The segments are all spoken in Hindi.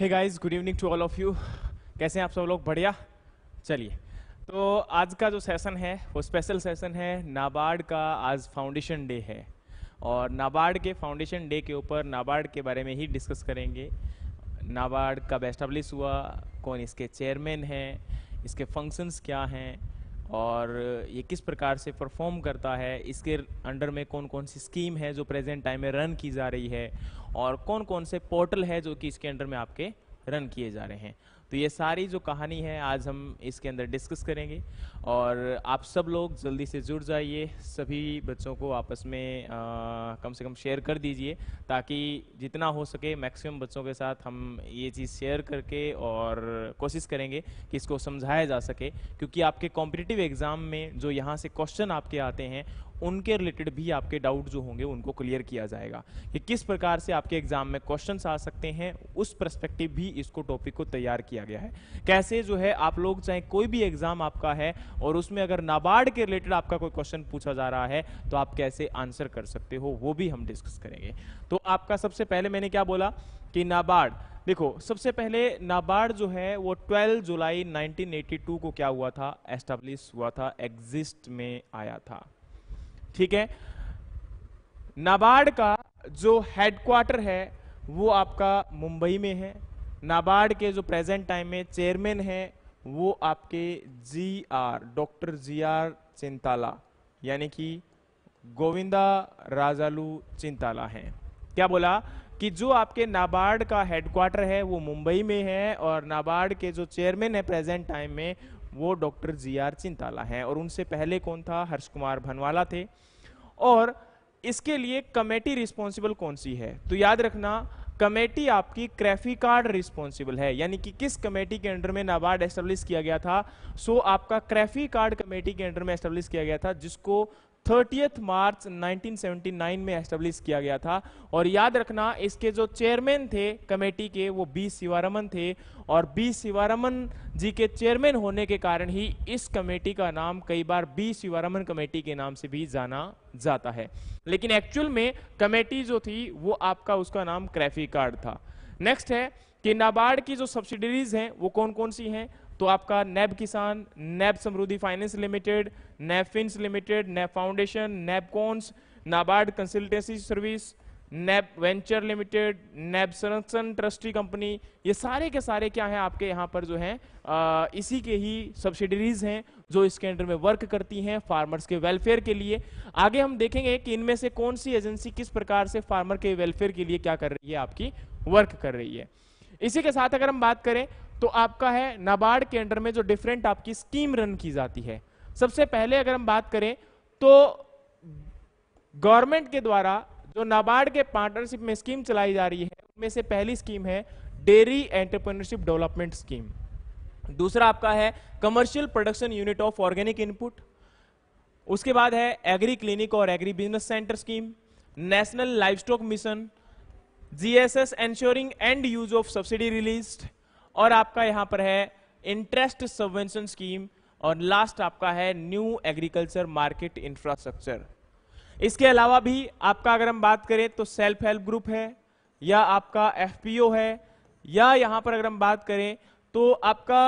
hey guys good evening to all of you कैसे हैं आप सब लोग बढ़िया चलिए तो आज का जो सेशन है वो स्पेशल सेशन है नाबार्ड का आज फाउंडेशन डे है और नाबार्ड के फाउंडेशन डे के ऊपर नाबार्ड के बारे में ही डिस्कस करेंगे नाबार्ड कब एस्टेब्लिश हुआ कौन इसके चेयरमैन हैं इसके फंक्शंस क्या हैं और ये किस प्रकार से परफॉर्म करता है इसके अंडर में कौन कौन सी स्कीम है जो प्रेजेंट टाइम में रन की जा रही है और कौन कौन से पोर्टल है जो कि इसके अंडर में आपके रन किए जा रहे हैं तो ये सारी जो कहानी है आज हम इसके अंदर डिस्कस करेंगे और आप सब लोग जल्दी से जुड़ जाइए सभी बच्चों को आपस में आ, कम से कम शेयर कर दीजिए ताकि जितना हो सके मैक्सिमम बच्चों के साथ हम ये चीज़ शेयर करके और कोशिश करेंगे कि इसको समझाया जा सके क्योंकि आपके कॉम्पिटिटिव एग्ज़ाम में जो यहाँ से क्वेश्चन आपके आते हैं उनके रिलेटेड भी आपके डाउट जो होंगे उनको क्लियर किया जाएगा कि किस प्रकार से आपके एग्जाम में क्वेश्चन आ सकते हैं उस परस्पेक्टिव भी इसको टॉपिक को तैयार किया गया है कैसे जो है आप लोग चाहे कोई भी एग्जाम आपका है और उसमें अगर नाबार्ड के रिलेटेड आपका कोई क्वेश्चन पूछा जा रहा है तो आप कैसे आंसर कर सकते हो वो भी हम डिस्कस करेंगे तो आपका सबसे पहले मैंने क्या बोला कि नाबार्ड देखो सबसे पहले नाबार्ड जो है वो 12 जुलाई 1982 को क्या हुआ था एस्टेब्लिश हुआ था एग्जिस्ट में आया था ठीक है नाबार्ड का जो हेडक्वार्टर है वो आपका मुंबई में है नाबार्ड के जो प्रेजेंट टाइम में चेयरमैन है वो आपके G R doctor G R Chintala यानी कि गोविंदा राजालू चिंताला हैं क्या बोला कि जो आपके नाबार्ड का हेडक्वार्टर है वो मुंबई में है और नाबार्ड के जो चेयरमैन है प्रेजेंट टाइम में वो डॉक्टर जी आर चिंताला हैं और उनसे पहले कौन था हर्ष कुमार भनवाला थे और इसके लिए कमेटी रिस्पॉन्सिबल कौन सी है तो याद रखना कमेटी आपकी क्रेफी कार्ड रिस्पॉन्सिबल है यानी कि किस कमेटी के अंडर में नाबार्ड एस्टेब्लिश किया गया था सो आपका क्रेफी कार्ड कमेटी के अंडर में एस्टेब्लिश किया गया था जिसको थर्टीथ मार्च 1979 में एस्टेब्लिश किया गया था और याद रखना इसके जो चेयरमैन थे कमेटी के वो बी शिवारमन थे और बी शिवारमन जी के चेयरमैन होने के कारण ही इस कमेटी का नाम कई बार बी शिवारमन कमेटी के नाम से भी जाना जाता है लेकिन एक्चुअल में कमेटी जो थी वो आपका उसका नाम क्रैफी कार्ड था नेक्स्ट है कि नाबार्ड की जो सब्सिडरीज हैं वो कौन कौन सी हैं तो आपका NAB Kisan NAB Samriddhi finance limited NABFINS limited NAB foundation NABCONS NABARD consultancy service NAB venture limited NAB Sanrakshan trustee company ये सारे के सारे क्या हैं आपके यहाँ पर जो हैं इसी के ही सब्सिडरीज हैं जो इसके अंडर में वर्क करती हैं फार्मर्स के वेलफेयर के लिए आगे हम देखेंगे कि इनमें से कौन सी एजेंसी किस प्रकार से फार्मर के वेलफेयर के लिए क्या कर रही है आपकी वर्क कर रही है इसी के साथ अगर हम बात करें तो आपका है नाबार्ड के अंडर में जो डिफरेंट आपकी स्कीम रन की जाती है सबसे पहले अगर हम बात करें तो गवर्नमेंट के द्वारा जो नाबार्ड के पार्टनरशिप में स्कीम चलाई जा रही है उनमें से पहली स्कीम है डेयरी एंटरप्रेन्योरशिप डेवलपमेंट स्कीम दूसरा आपका है commercial production unit of organic input उसके बाद है एग्री क्लिनिक और agri business centre scheme national livestock mission GSS ensuring end use of subsidy released और आपका यहां पर है इंटरेस्ट सबवेंशन स्कीम और लास्ट आपका है न्यू एग्रीकल्चर मार्केट इंफ्रास्ट्रक्चर इसके अलावा भी आपका अगर हम बात करें तो सेल्फ हेल्प ग्रुप है या आपका एफपीओ है या यहां पर अगर हम बात करें तो आपका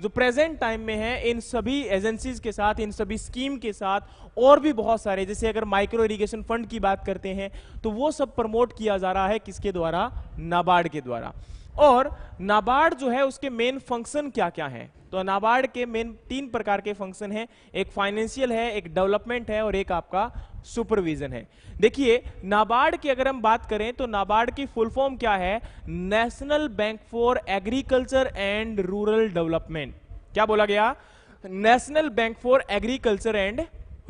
जो प्रेजेंट टाइम में है इन सभी एजेंसीज के साथ इन सभी स्कीम के साथ और भी बहुत सारे जैसे अगर माइक्रो इरिगेशन फंड की बात करते हैं तो वो सब प्रमोट किया जा रहा है किसके द्वारा नाबार्ड के द्वारा और नाबार्ड जो है उसके मेन फंक्शन क्या क्या हैं तो नाबार्ड के मेन तीन प्रकार के फंक्शन हैं एक फाइनेंशियल है एक डेवलपमेंट है और एक आपका सुपरविजन है देखिए नाबार्ड की अगर हम बात करें तो नाबार्ड की फुल फॉर्म क्या है national bank for agriculture and rural development क्या बोला गया national bank for agriculture and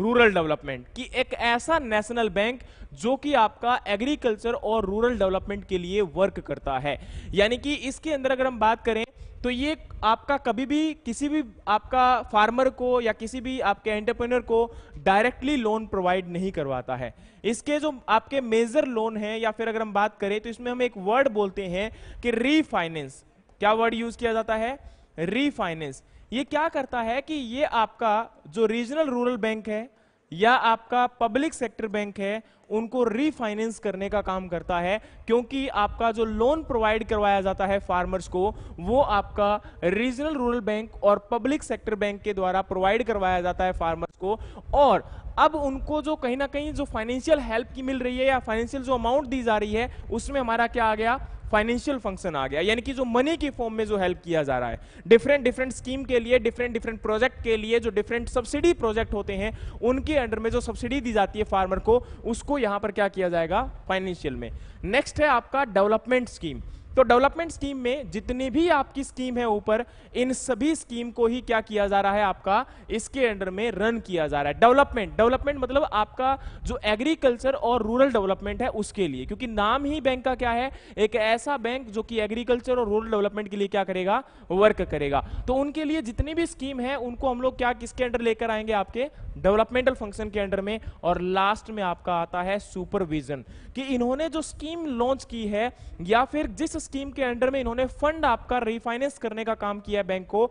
rural development कि एक ऐसा नेशनल बैंक जो कि आपका एग्रीकल्चर और रूरल डेवलपमेंट के लिए वर्क करता है यानी कि इसके अंदर अगर हम बात करें तो ये आपका कभी भी किसी भी आपका फार्मर को या किसी भी आपके एंटरप्रेन्योर को डायरेक्टली लोन प्रोवाइड नहीं करवाता है इसके जो आपके मेजर लोन है या फिर अगर हम बात करें तो इसमें हम एक वर्ड बोलते हैं कि रीफाइनेंस क्या वर्ड यूज किया जाता है रीफाइनेंस ये क्या करता है कि ये आपका जो रीजनल रूरल बैंक है या आपका पब्लिक सेक्टर बैंक है उनको रीफाइनेंस करने का काम करता है क्योंकि आपका जो लोन प्रोवाइड करवाया जाता है फार्मर्स को वो आपका रीजनल रूरल बैंक और पब्लिक सेक्टर बैंक के द्वारा प्रोवाइड करवाया जाता है फार्मर्स को और अब उनको जो कहीं ना कहीं जो फाइनेंशियल हेल्प की मिल रही है या फाइनेंशियल जो अमाउंट दी जा रही है उसमें हमारा क्या आ गया फाइनेंशियल फंक्शन आ गया यानी कि जो मनी के फॉर्म में जो हेल्प किया जा रहा है डिफरेंट डिफरेंट स्कीम के लिए डिफरेंट डिफरेंट प्रोजेक्ट के लिए जो डिफरेंट सब्सिडी प्रोजेक्ट होते हैं उनके अंडर में जो सब्सिडी दी जाती है फार्मर को उसको यहां पर क्या किया जाएगा फाइनेंशियल में नेक्स्ट है आपका डेवलपमेंट स्कीम तो डेवलपमेंट स्कीम में जितनी भी आपकी स्कीम है ऊपर इन सभी स्कीम को ही क्या किया जा रहा है आपका इसके अंडर में रन किया जा रहा है डेवलपमेंट डेवलपमेंट मतलब आपका जो एग्रीकल्चर और रूरल डेवलपमेंट है उसके लिए क्योंकि नाम ही बैंक का क्या है एक ऐसा बैंक जो कि एग्रीकल्चर और रूरल डेवलपमेंट के लिए क्या करेगा वर्क करेगा तो उनके लिए जितनी भी स्कीम है उनको हम लोग क्या किसके अंडर लेकर आएंगे आपके डेवलपमेंटल फंक्शन के अंडर में और लास्ट में आपका आता है सुपरविजन कि इन्होंने जो स्कीम लॉन्च की है या फिर जिस स्कीम के अंडर में इन्होंने फंड आपका रिफाइनेंस करने का काम किया बैंक को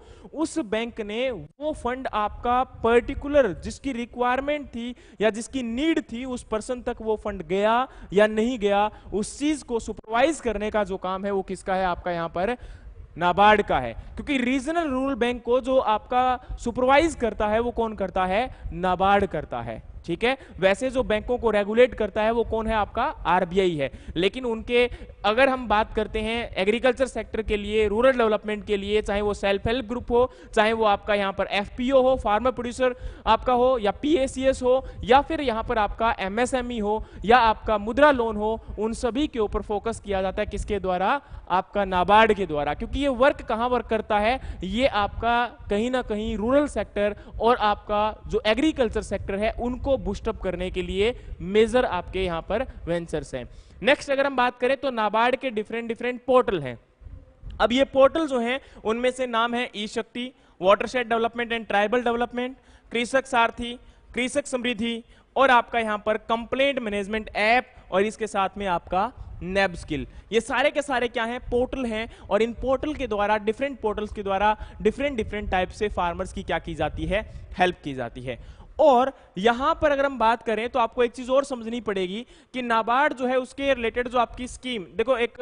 उस बैंक ने वो फंड आपका पर्टिकुलर जिसकी रिक्वायरमेंट थी या जिसकी नीड थी उस पर्सन तक वो फंड गया या नहीं गया उस चीज को सुपरवाइज करने का जो काम है वो किसका है आपका यहां पर नाबार्ड का है क्योंकि रीजनल रूरल बैंक को जो आपका सुपरवाइज करता है वो कौन करता है नाबार्ड करता है ठीक है वैसे जो बैंकों को रेगुलेट करता है वो कौन है आपका आरबीआई है लेकिन उनके अगर हम बात करते हैं एग्रीकल्चर सेक्टर के लिए रूरल डेवलपमेंट के लिए चाहे वो सेल्फ हेल्प ग्रुप हो चाहे वो आपका यहाँ पर एफ हो फार्मर प्रोड्यूसर आपका हो या पी हो या फिर यहाँ पर आपका एम e हो या आपका मुद्रा लोन हो उन सभी के ऊपर फोकस किया जाता है किसके द्वारा आपका नाबार्ड के द्वारा क्योंकि ये वर्क कहाँ वर्क करता है ये आपका कहीं ना कहीं रूरल सेक्टर और आपका जो एग्रीकल्चर सेक्टर है उनको बुस्टअप करने के लिए मेजर आपके यहां पर वेंचर्स हैं नेक्स्ट अगर हम बात करें तो नाबार्ड के डिफरेंट डिफरेंट पोर्टल हैं अब ये पोर्टल जो हैं उनमें से नाम है E Shakti watershed development and tribal development Krishak Sarathi कृषक समृद्धि और आपका यहां पर कंप्लेंट मैनेजमेंट ऐप और इसके साथ में आपका नेब स्किल ये सारे के सारे क्या हैं पोर्टल हैं और इन पोर्टल के द्वारा डिफरेंट पोर्टल्स के द्वारा डिफरेंट डिफरेंट टाइप से फार्मर्स की क्या की जाती है हेल्प की जाती है और यहां पर अगर हम बात करें तो आपको एक चीज और समझनी पड़ेगी कि नाबार्ड जो है उसके रिलेटेड जो आपकी स्कीम देखो एक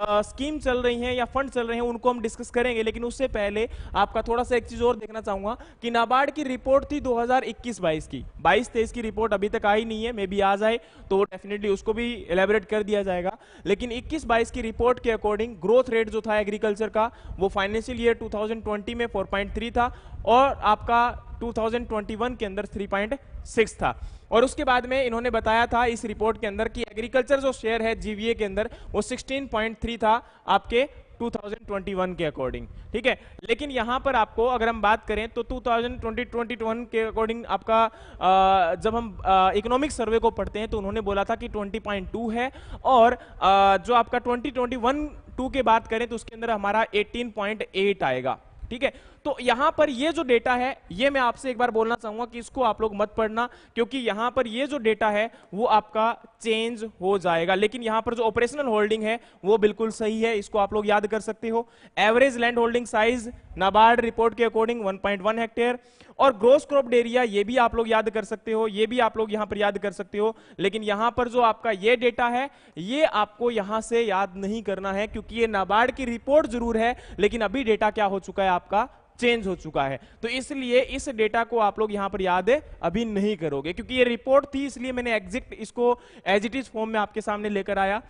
आ, स्कीम चल रही है या फंड चल रहे हैं उनको हम डिस्कस करेंगे लेकिन उससे पहले आपका थोड़ा सा एक चीज और देखना चाहूंगा कि नाबार्ड की रिपोर्ट थी 2021 हजार की बाईस तेईस की रिपोर्ट अभी तक आई नहीं है मे बी आ जाए तो डेफिनेटली उसको भी एलेबरेट कर दिया जाएगा लेकिन इक्कीस बाईस की रिपोर्ट के अकॉर्डिंग ग्रोथ रेट जो था एग्रीकल्चर का वो फाइनेंशियल ईयर टू में फोर था और आपका 2021 के अंदर 3.6 था और उसके बाद में इन्होंने बताया था इस रिपोर्ट के अंदर कि एग्रीकल्चर जो शेयर है जीवीए के अंदर वो 16.3 था आपके 2021 के अकॉर्डिंग ठीक है लेकिन यहां पर आपको अगर हम बात करें तो 2020-2021 के अकॉर्डिंग आपका आ, जब हम इकोनॉमिक सर्वे को पढ़ते हैं तो उन्होंने बोला था कि 20.2 है और आ, जो आपका 2021 2 के बात करें तो उसके अंदर हमारा 18.8 आएगा ठीक है तो यहां पर ये जो डेटा है ये मैं आपसे एक बार बोलना चाहूंगा कि इसको आप लोग मत पढ़ना क्योंकि यहां पर ये जो डेटा है वो आपका चेंज हो जाएगा लेकिन यहां पर जो ऑपरेशनल होल्डिंग है वो बिल्कुल सही है इसको आप लोग याद कर सकते हो average land holding size NABARD report के अकॉर्डिंग वन हेक्टेयर और ग्रोस क्रॉप एरिया ये भी आप लोग याद कर सकते हो ये भी आप लोग यहां पर याद कर सकते हो लेकिन यहां पर जो आपका ये डेटा है ये आपको यहां से याद नहीं करना है क्योंकि ये नाबार्ड की रिपोर्ट जरूर है लेकिन अभी डेटा क्या हो चुका है आपका चेंज हो चुका है तो इसलिए इस डेटा को आप लोग यहां पर याद है अभी नहीं करोगे क्योंकि ये रिपोर्ट थी इसलिए मैंने एग्जिट इसको एज इट इज फॉर्म में आपके सामने लेकर आया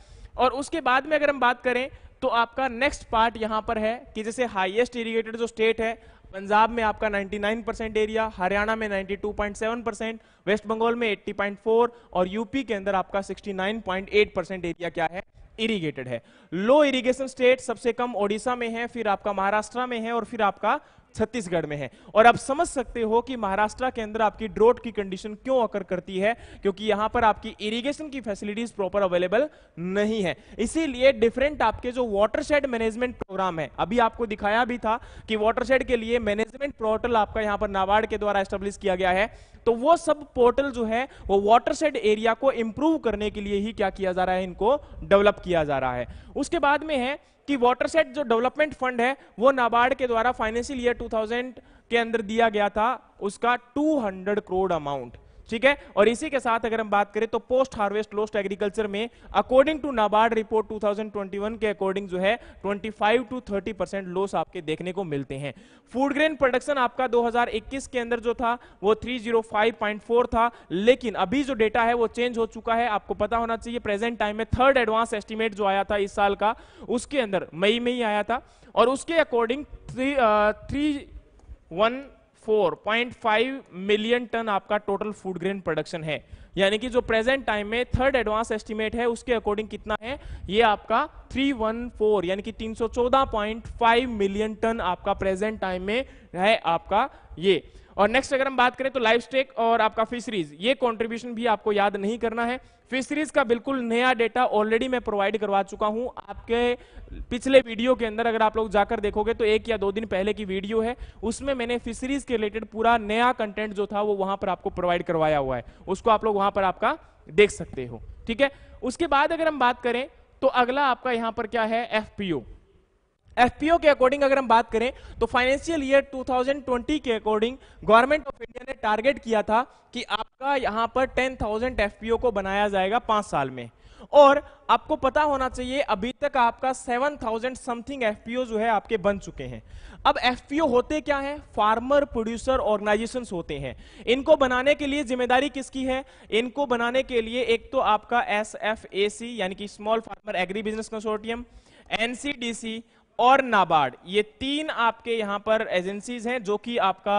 और उसके बाद में अगर हम बात करें तो आपका नेक्स्ट पार्ट यहां पर है कि जैसे हाईएस्ट इरिगेटेड जो स्टेट है पंजाब में आपका 99 परसेंट एरिया हरियाणा में 92.7 परसेंट वेस्ट बंगाल में 80.4 और यूपी के अंदर आपका 69.8 परसेंट एरिया क्या है इरिगेटेड है लो इरिगेशन स्टेट सबसे कम ओडिशा में है फिर आपका महाराष्ट्र में है और फिर आपका छत्तीसगढ़ में है और आप समझ सकते हो कि महाराष्ट्र के अंदर आपकी ड्रोट की कंडीशन क्यों अकर करती है क्योंकि यहां पर आपकी इरिगेशन की फैसिलिटीज प्रॉपर अवेलेबल नहीं है इसीलिए डिफरेंट आपके जो वाटरशेड मैनेजमेंट प्रोग्राम है अभी आपको दिखाया भी था कि वाटरशेड के लिए मैनेजमेंट पोर्टल आपका यहां पर नाबार्ड के द्वारा एस्टेब्लिश किया गया है तो वो सब पोर्टल जो है वो वाटरशेड एरिया को इंप्रूव करने के लिए ही क्या किया जा रहा है इनको डेवलप किया जा रहा है उसके बाद में है कि वाटर सेट जो डेवलपमेंट फंड है वो नाबार्ड के द्वारा फाइनेंशियल ईयर 2000 के अंदर दिया गया था उसका 200 करोड़ अमाउंट ठीक है और इसी के साथ अगर हम बात करें तो पोस्ट हार्वेस्ट लोस्ट एग्रीकल्चर में अकॉर्डिंग टू नाबार्ड रिपोर्ट 2021 के अकॉर्डिंग जो है 25 टू 30 परसेंट लोस आपके देखने को मिलते हैं फूड ग्रेन प्रोडक्शन आपका 2021 के अंदर जो था वो 305.4 था लेकिन अभी जो डेटा है वो चेंज हो चुका है आपको पता होना चाहिए प्रेजेंट टाइम में थर्ड एडवांस एस्टिमेट जो आया था इस साल का उसके अंदर मई में ही आया था और उसके according three three one 4.5 million ton आपका टोटल फूड ग्रेन प्रोडक्शन है यानी कि जो प्रेजेंट टाइम में थर्ड एडवांस एस्टिमेट है उसके अकॉर्डिंग कितना है ये आपका 314 यानी कि 314.5 मिलियन टन आपका प्रेजेंट टाइम में है आपका ये और नेक्स्ट अगर हम बात करें तो लाइफ स्टेक और आपका फिशरीज ये कॉन्ट्रीब्यूशन भी आपको याद नहीं करना है फिशरीज का बिल्कुल नया डेटा ऑलरेडी मैं प्रोवाइड करवा चुका हूं आपके पिछले वीडियो के अंदर अगर आप लोग जाकर देखोगे तो एक या दो दिन पहले की वीडियो है उसमें मैंने फिशरीज के रिलेटेड पूरा नया कंटेंट जो था वो वहां पर आपको प्रोवाइड करवाया हुआ है उसको आप लोग वहां पर आपका देख सकते हो ठीक है उसके बाद अगर हम बात करें तो अगला आपका यहां पर क्या है एफपीओ एफपीओ के अकॉर्डिंग अगर हम बात करें तो फाइनेंशियल ईयर 2020 के अकॉर्डिंग गवर्नमेंट ऑफ इंडिया ने टारगेट किया था कि आपका यहां पर 10,000 एफपीओ को बनाया जाएगा पांच साल में और आपको पता होना चाहिए अभी तक आपका 7,000 समथिंग एफपीओ जो है आपके बन चुके हैं अब एफपीओ होते क्या हैं फार्मर प्रोड्यूसर ऑर्गेनाइजेशन होते हैं इनको बनाने के लिए जिम्मेदारी किसकी है इनको बनाने के लिए एक तो आपका एस यानी कि small farmer agri business consortium NCDC और नाबार्ड ये तीन आपके यहां पर एजेंसीज हैं जो कि आपका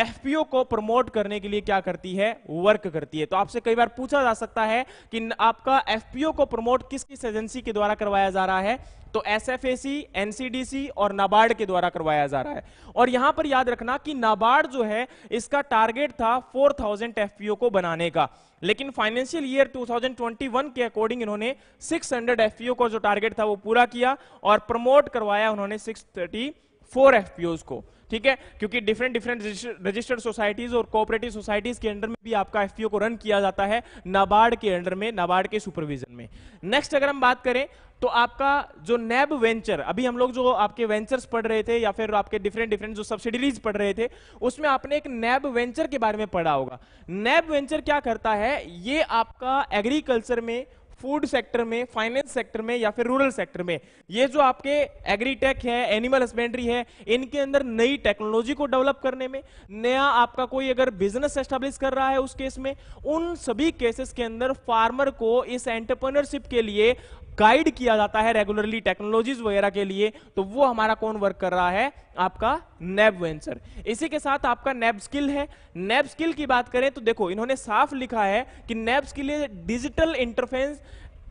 एफपीओ को प्रमोट करने के लिए क्या करती है वर्क करती है तो आपसे कई बार पूछा जा सकता है कि आपका एफपीओ को प्रमोट किस किस एजेंसी के द्वारा करवाया जा रहा है तो एस एफ एनसीडीसी और नाबार्ड के द्वारा करवाया जा रहा है और यहां पर याद रखना कि नाबार्ड जो है इसका टारगेट था 4000 थाउजेंड एफपीओ को बनाने का लेकिन फाइनेंशियल ईयर 2021 के अकॉर्डिंग इन्होंने 600 हंड्रेड का जो टारगेट था वो पूरा किया और प्रमोट करवाया उन्होंने सिक्स थर्टी को ठीक है क्योंकि डिफरेंट डिफरेंट रजिस्टर्ड सोसाइटीज और कोऑपरेटिव सोसाइटीज के अंडर में भी आपका एफपीओ को रन किया जाता है नाबार्ड के अंडर में नाबार्ड के सुपरविजन में नेक्स्ट अगर हम बात करें तो आपका जो नैब वेंचर अभी हम लोग जो आपके वेंचर्स पढ़ रहे थे या फिर आपके डिफरेंट डिफरेंट जो सब्सिडीज पढ़ रहे थे उसमें आपने एक नैब वेंचर के बारे में पढ़ा होगा नैब वेंचर क्या करता है ये आपका एग्रीकल्चर में फूड सेक्टर में फाइनेंस सेक्टर में या फिर रूरल सेक्टर में ये जो आपके एग्रीटेक है एनिमल हस्बेंड्री है इनके अंदर नई टेक्नोलॉजी को डेवलप करने में नया आपका कोई अगर बिजनेस एस्टेब्लिश कर रहा है उस केस में उन सभी केसेस के अंदर फार्मर को इस एंटरप्रेन्योरशिप के लिए गाइड किया जाता है रेगुलरली टेक्नोलॉजीज वगैरह के लिए तो वो हमारा कौन वर्क कर रहा है आपका नेब वेंचर इसी के साथ आपका नेब स्किल है नेब स्किल की बात करें तो देखो इन्होंने साफ लिखा है कि NAB skill digital interface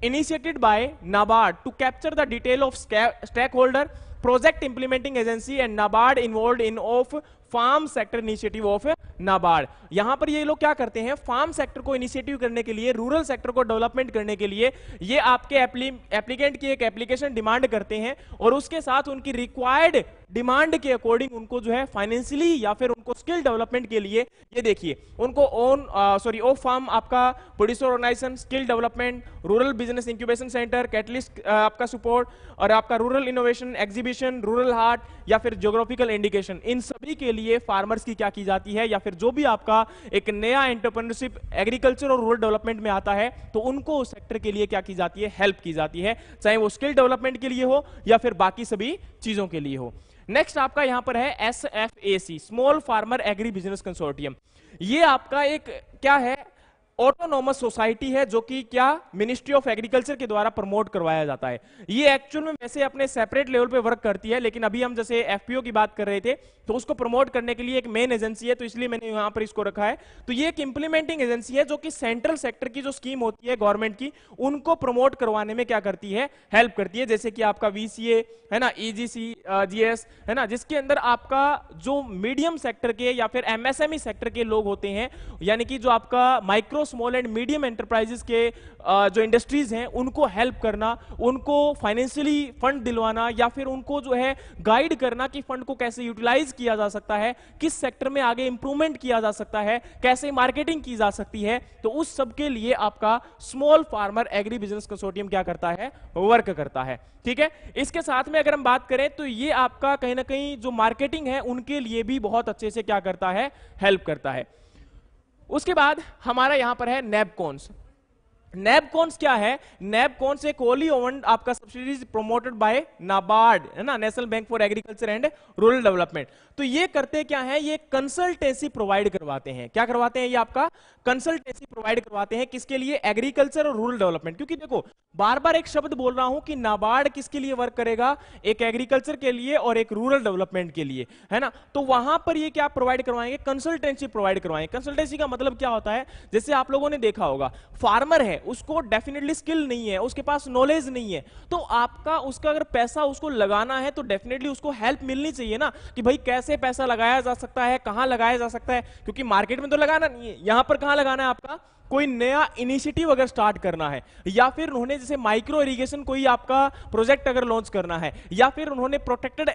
initiated by NABARD to capture the detail of stakeholder, project implementing agency and NABARD involved in of farm sector initiative of NABARD यहां पर ये लोग क्या करते हैं फार्म सेक्टर को इनिशिएटिव करने के लिए रूरल सेक्टर को डेवलपमेंट करने के लिए ये आपके एप्लीकेंट की एक एप्लीकेशन डिमांड करते हैं और उसके साथ उनकी रिक्वायर्ड डिमांड के अकॉर्डिंग उनको जो है फाइनेंशियली या फिर उनको स्किल डेवलपमेंट के लिए ये देखिए उनको ओन सॉरी ओ फार्म आपका producer organisation skill development rural business incubation centre catalyst आपका सपोर्ट और आपका rural innovation exhibition rural heart या फिर जोग्राफिकल इंडिकेशन इन सभी के लिए फार्मर्स की क्या की जाती है या फिर जो भी आपका एक नया एंटरप्रेन्योरशिप एग्रीकल्चर और रूरल डेवलपमेंट में आता है तो उनको उस सेक्टर के लिए क्या की जाती है हेल्प की जाती है चाहे वो स्किल डेवलपमेंट के लिए हो या फिर बाकी सभी चीजों के लिए हो नेक्स्ट आपका यहां पर है S F A C small farmer agri business consortium ये आपका एक क्या है ऑटोनोमस सोसाइटी है जो कि क्या मिनिस्ट्री ऑफ एग्रीकल्चर के द्वारा प्रमोट करवाया जाता है ये एक्चुअल में वैसे अपने सेपरेट लेवल पे वर्क करती है लेकिन अभी हम जैसे एफपीओ की बात कर रहे थे तो उसको प्रमोट करने के लिए एक मेन एजेंसी है तो इसलिए मैंने यहां पर इसको रखा है तो ये एक इंप्लीमेंटिंग एजेंसी है जो कि सेंट्रल सेक्टर की जो स्कीम होती है गवर्नमेंट की उनको प्रमोट करवाने में क्या करती है हेल्प करती है जैसे कि आपका वीसीए है ना ईजीसी e जीएस है ना जिसके अंदर आपका जो मीडियम सेक्टर के या फिर एमएसएमई सेक्टर e के लोग होते हैं यानी कि जो आपका micro small and medium enterprises के जो इंडस्ट्रीज हैं उनको हेल्प करना उनको फाइनेंशियली फंड दिलवाना या फिर उनको जो है गाइड करना कि फंड को कैसे यूटिलाइज किया जा सकता है किस सेक्टर में आगे इंप्रूवमेंट किया जा सकता है कैसे मार्केटिंग की जा सकती है तो उस सबके लिए आपका small farmer agri business consortium क्या करता है वर्क करता है ठीक है इसके साथ में अगर हम बात करें तो ये आपका कहीं ना कहीं जो मार्केटिंग है उनके लिए भी बहुत अच्छे से क्या करता है हेल्प करता है उसके बाद हमारा यहां पर है नेबकॉन्स नेबकॉन्स क्या है नेबकॉन्स एक ओली ओवन आपका सब्सिडीज प्रोमोटेड बाय नाबार्ड है ना national bank for agriculture and rural development तो ये करते क्या है ये कंसल्टेंसी प्रोवाइड करवाते हैं क्या करवाते हैं ये आपका कंसल्टेंसी प्रोवाइड करवाते हैं किसके लिए एग्रीकल्चर और रूरल डेवलपमेंट क्योंकि देखो बार बार एक शब्द बोल रहा हूं कि नाबार्ड किसके लिए वर्क करेगा एक एग्रीकल्चर के लिए और एक रूरल डेवलपमेंट के लिए है ना तो वहां पर ये क्या प्रोवाइड करवाएंगे कंसल्टेंसी प्रोवाइड करवाएंगे कंसल्टेंसी का मतलब क्या होता है जैसे आप लोगों ने देखा होगा फार्मर है उसको डेफिनेटली स्किल नहीं है उसके पास नॉलेज नहीं है तो आपका उसका अगर पैसा उसको लगाना है तो डेफिनेटली उसको हेल्प मिलनी चाहिए ना कि भाई कैसे पैसा लगाया जा सकता है कहां लगाया जा सकता है क्योंकि मार्केट में तो लगाना नहीं है यहां पर कहां कहां लगाना है आपका कोई नया इनिशिएटिव अगर स्टार्ट करना है या फिर उन्होंने जैसे माइक्रो इरिगेशन कोई आपका प्रोजेक्ट अगर लॉन्च करना है या फिर उन्होंने प्रोटेक्टेड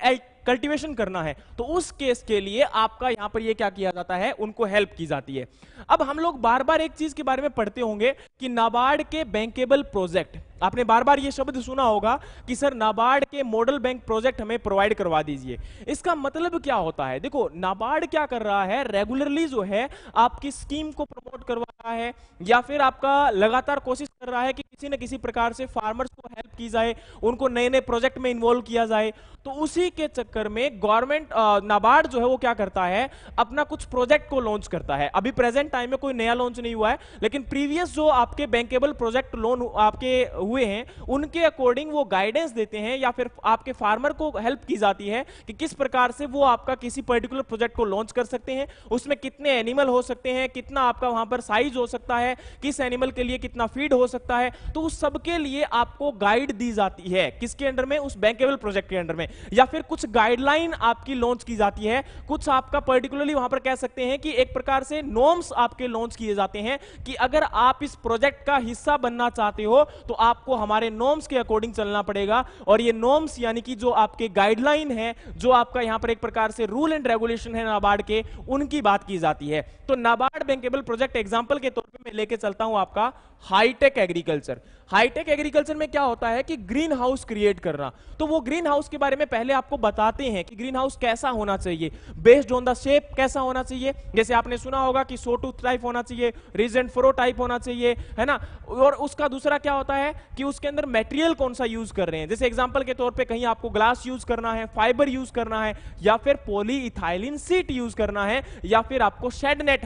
कल्टीवेशन करना है तो उस केस के लिए आपका यहां पर ये क्या किया जाता है उनको हेल्प की जाती है अब हम लोग बार बार एक चीज के बारे में पढ़ते होंगे कि नाबार्ड के बैंकेबल प्रोजेक्ट आपने बार बार ये शब्द सुना होगा कि सर नाबार्ड के मॉडल बैंक प्रोजेक्ट हमें प्रोवाइड करवा दीजिए इसका मतलब क्या होता है देखो नाबार्ड क्या कर रहा है रेगुलरली जो है आपकी स्कीम को प्रमोट करवा रहा है या फिर आपका लगातार कोशिश कर रहा है कि किसी न किसी प्रकार से फार्मर्स को हेल्प की जाए उनको नए नए प्रोजेक्ट में इन्वॉल्व किया जाए तो उसी के चक्कर में गवर्नमेंट नाबार्ड जो है वो क्या करता है अपना कुछ प्रोजेक्ट को लॉन्च करता है अभी प्रेजेंट टाइम में कोई नया लॉन्च नहीं हुआ है लेकिन प्रीवियस जो आपके बैंकेबल प्रोजेक्ट लोन आपके हुए हैं उनके अकॉर्डिंग वो गाइडेंस देते हैं या फिर आपके फार्मर को हेल्प की जाती है कि किस प्रकार से वो आपका किसी पर्टिकुलर प्रोजेक्ट को लॉन्च कर सकते हैं उसमें कितने एनिमल हो सकते हैं कितना आपका वहां पर साइज हो सकता है सकता है किस एनिमल के लिए कितना फीड हो सकता है तो उस सबके लिए आपको गाइड दी जाती है किसके अंडर में उस बैंकेबल प्रोजेक्ट के अंडर में या फिर कुछ गाइडलाइन आपकी लॉन्च की जाती है कुछ आपका पर्टिकुलरली वहां पर कह सकते हैं कि एक प्रकार से नॉर्म्स आपके लॉन्च किए जाते हैं कि अगर आप इस प्रोजेक्ट का हिस्सा बनना चाहते हो तो आपको हमारे नॉर्म्स के अकॉर्डिंग चलना पड़ेगा और ये नॉर्म्स यानी कि जो आपके गाइडलाइन है जो आपका यहां पर एक प्रकार से रूल एंड रेगुलेशन है नाबार्ड के उनकी बात की जाती है तो नाबार्ड बैंकेबल प्रोजेक्ट एग्जाम्पल के तौर पर में लेके चलता हूं आपका हाईटेक एग्रीकल्चर हाईटेक एग्रीकल्चर में क्या होता है कि ग्रीन हाउस क्रिएट करना तो वो ग्रीन हाउस के बारे में पहले आपको बताते हैं कि ग्रीन हाउस कैसा होना चाहिए बेस्ड ऑन द शेप कैसा होना चाहिए जैसे आपने सुना होगा कि सोटू टाइप होना चाहिए रिजेंट फ्रो टाइप होना चाहिए है ना और उसका दूसरा क्या होता है कि उसके अंदर मेटेरियल कौन सा यूज कर रहे हैं जैसे एग्जाम्पल के तौर पर कहीं आपको ग्लास यूज करना है फाइबर यूज करना है या फिर पोली इथाइलिन सीट यूज करना है या फिर आपको शेड नेट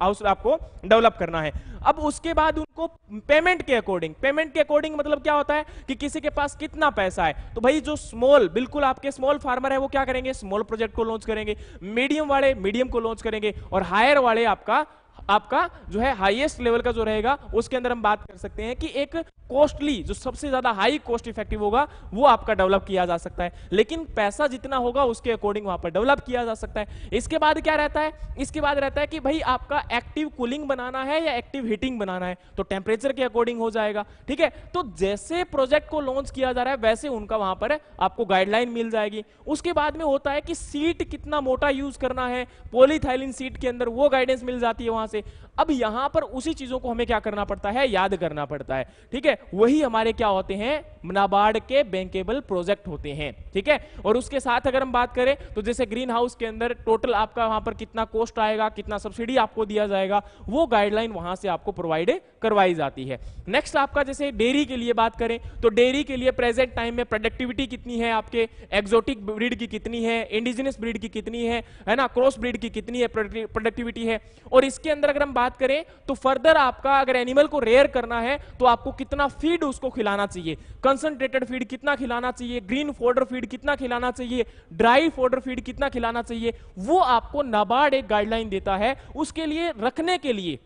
हाउस आपको डेवलप करना है अब उसके बाद उनको पेमेंट के अकॉर्डिंग पेमेंट के अकॉर्डिंग मतलब क्या होता है कि किसी के पास कितना पैसा है तो भाई जो स्मॉल बिल्कुल आपके स्मॉल फार्मर है वो क्या करेंगे स्मॉल प्रोजेक्ट को लॉन्च करेंगे मीडियम वाले मीडियम को लॉन्च करेंगे और हायर वाले आपका आपका जो है हाईएस्ट लेवल का जो रहेगा उसके अंदर हम बात कर सकते हैं कि एक कॉस्टली जो सबसे ज्यादा हाई कॉस्ट इफेक्टिव होगा वो आपका डेवलप किया जा सकता है लेकिन पैसा जितना होगा उसके अकॉर्डिंग वहां पर डेवलप किया जा सकता है इसके बाद क्या रहता है इसके बाद रहता है कि भाई आपका एक्टिव कूलिंग बनाना है या एक्टिव हीटिंग बनाना है तो टेम्परेचर के अकॉर्डिंग हो जाएगा ठीक है तो जैसे प्रोजेक्ट को लॉन्च किया जा रहा है वैसे उनका वहां पर आपको गाइडलाइन मिल जाएगी उसके बाद में होता है कि सीट कितना मोटा यूज करना है पोलिथाइलिन सीट के अंदर वो गाइडेंस मिल जाती है वहां से अब यहां पर उसी चीजों को हमें क्या करना पड़ता है याद करना पड़ता है ठीक है वही हमारे क्या होते हैं नाबार्ड के बैंकेबल प्रोजेक्ट होते हैं ठीक है और उसके साथ अगर हम बात करें तो जैसे ग्रीन हाउस के अंदर टोटल आपका वहां पर कितना कॉस्ट आएगा कितना सब्सिडी आपको दिया जाएगा वो गाइडलाइन वहां से आपको प्रोवाइड करवाई जाती है नेक्स्ट आपका जैसे डेयरी के लिए बात करें तो डेयरी के लिए प्रेजेंट टाइम में प्रोडक्टिविटी कितनी है आपके एक्जोटिक ब्रिड की कितनी है इंडिजिनियस ब्रिड की कितनी है है ना क्रॉस ब्रिड की कितनी है प्रोडक्टिविटी है और इसके अंदर अगर हम बात करें तो फर्दर आपका अगर एनिमल को रेयर करना है तो आपको कितना फीड उसको खिलाना चाहिए कंसंट्रेटेड फीड कितना खिलाना चाहिए ग्रीन फोडर फीड कितना खिलाना चाहिए ड्राई फोडर फीड कितना खिलाना चाहिए वो आपको नाबार्ड एक गाइडलाइन देता है उसके लिए रखने के लिए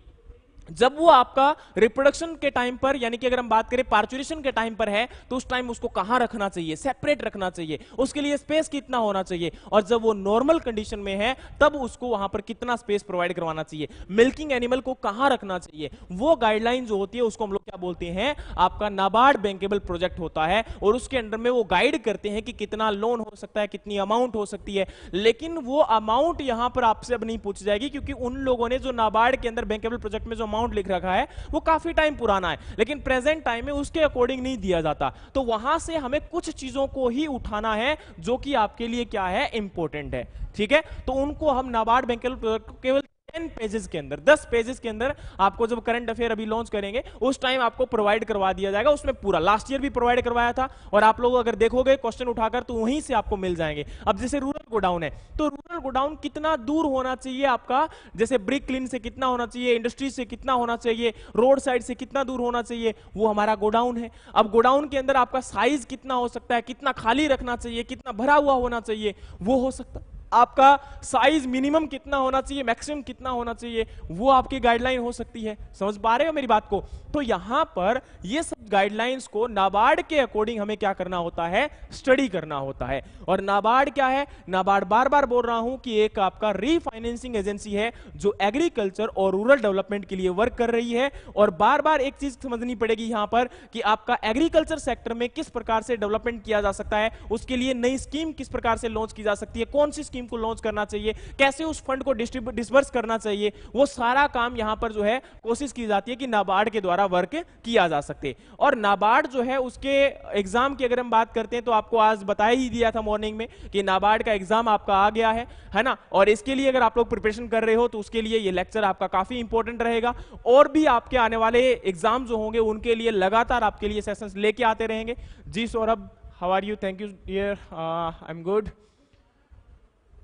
जब वो आपका रिप्रोडक्शन के टाइम पर यानी कि अगर हम बात करें पार्चुरेशन के टाइम पर है तो उस टाइम उसको कहां रखना चाहिए सेपरेट रखना चाहिए उसके लिए स्पेस कितना होना चाहिए और जब वो नॉर्मल कंडीशन में है तब उसको वहां पर कितना स्पेस प्रोवाइड करवाना चाहिए मिल्किंग एनिमल को कहां रखना चाहिए वो गाइडलाइन जो होती है उसको हम लोग क्या बोलते हैं आपका नाबार्ड बैंकेबल प्रोजेक्ट होता है और उसके अंडर में वो गाइड करते हैं कि कितना लोन हो सकता है कितनी अमाउंट हो सकती है लेकिन वो अमाउंट यहां पर आपसे अब नहीं पूछी जाएगी क्योंकि उन लोगों ने जो नाबार्ड के अंदर बैंकेबल प्रोजेक्ट में जो अमाउंट अमाउंट लिख रखा है वो काफी टाइम पुराना है लेकिन प्रेजेंट टाइम में उसके अकॉर्डिंग नहीं दिया जाता तो वहां से हमें कुछ चीजों को ही उठाना है जो कि आपके लिए क्या है इंपॉर्टेंट है ठीक है तो उनको हम नाबार्ड बैंक केवल टेन पेजेस के अंदर दस पेजेस के अंदर आपको जब करंट अफेयर अभी लॉन्च करेंगे उस टाइम आपको प्रोवाइड करवा दिया जाएगा उसमें पूरा लास्ट ईयर भी प्रोवाइड करवाया था और आप लोग अगर देखोगे क्वेश्चन उठाकर तो वहीं से आपको मिल जाएंगे अब जैसे रूरल गोडाउन है तो रूरल गोडाउन कितना दूर होना चाहिए आपका जैसे ब्रिक क्लीन से कितना होना चाहिए इंडस्ट्री से कितना होना चाहिए रोड साइड से कितना दूर होना चाहिए वो हमारा गोडाउन है अब गोडाउन के अंदर आपका साइज कितना हो सकता है कितना खाली रखना चाहिए कितना भरा हुआ होना चाहिए वो हो सकता है आपका साइज मिनिमम कितना होना चाहिए मैक्सिमम कितना होना चाहिए वो आपकी गाइडलाइन हो सकती है समझ पा रहे हो मेरी बात को तो यहां पर ये सब गाइडलाइंस को नाबार्ड के अकॉर्डिंग हमें क्या करना होता है स्टडी करना होता है और नाबार्ड क्या है नाबार्ड बार बार बोल रहा हूं कि एक आपका रीफाइनेंसिंग एजेंसी है जो एग्रीकल्चर और रूरल डेवलपमेंट के लिए वर्क कर रही है और बार बार एक चीज समझनी पड़ेगी यहां पर कि आपका एग्रीकल्चर सेक्टर में किस प्रकार से डेवलपमेंट किया जा सकता है उसके लिए नई स्कीम किस प्रकार से लॉन्च की जा सकती है कौन सी स्कीम स्कीम को लॉन्च करना चाहिए कैसे उस फंड को डिस्बर्स करना चाहिए वो सारा काम यहां पर जो है कोशिश की जाती है कि नाबार्ड के द्वारा वर्क किया जा सकते और नाबार्ड जो है उसके एग्जाम की अगर हम बात करते हैं तो आपको आज बताया ही दिया था मॉर्निंग में कि नाबार्ड का एग्जाम आपका आ गया है है ना और इसके लिए अगर आप लोग प्रिपरेशन कर रहे हो तो उसके लिए ये लेक्चर आपका काफी इंपॉर्टेंट रहेगा और भी आपके आने वाले एग्जाम जो होंगे उनके लिए लगातार आपके लिए सेशंस लेके आते रहेंगे जी Saurabh how are you thank you dear I am good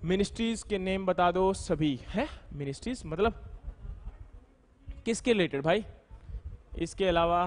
ministries के नेम बता दो सभी है मिनिस्ट्रीज मतलब किसके रिलेटेड भाई इसके अलावा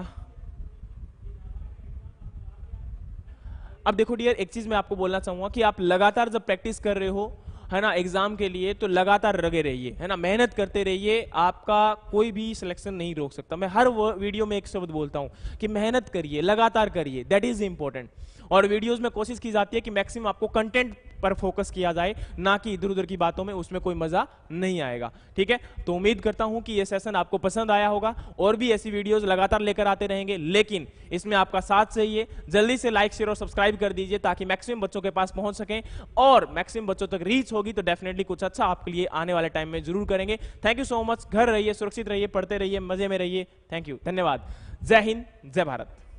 अब देखो डियर एक चीज मैं आपको बोलना चाहूंगा कि आप लगातार जब प्रैक्टिस कर रहे हो है ना एग्जाम के लिए तो लगातार रगे रहिए है ना मेहनत करते रहिए आपका कोई भी सिलेक्शन नहीं रोक सकता मैं हर वीडियो में एक शब्द बोलता हूं कि मेहनत करिए लगातार करिए दैट इज इंपॉर्टेंट और वीडियोस में कोशिश की जाती है कि मैक्सिमम आपको कंटेंट पर फोकस किया जाए ना कि इधर उधर की बातों में उसमें कोई मजा नहीं आएगा ठीक है तो उम्मीद करता हूं कि यह सेशन आपको पसंद आया होगा और भी ऐसी वीडियोज लगातार लेकर आते रहेंगे लेकिन इसमें आपका साथ चाहिए जल्दी से लाइक शेयर और सब्सक्राइब कर दीजिए ताकि मैक्सिमम बच्चों के पास पहुंच सके और मैक्सिमम बच्चों तक रीच होगी तो डेफिनेटली कुछ अच्छा आपके लिए आने वाले टाइम में जरूर करेंगे थैंक यू सो मच घर रहिए सुरक्षित रहिए पढ़ते रहिए मजे में रहिए थैंक यू धन्यवाद जय हिंद जय भारत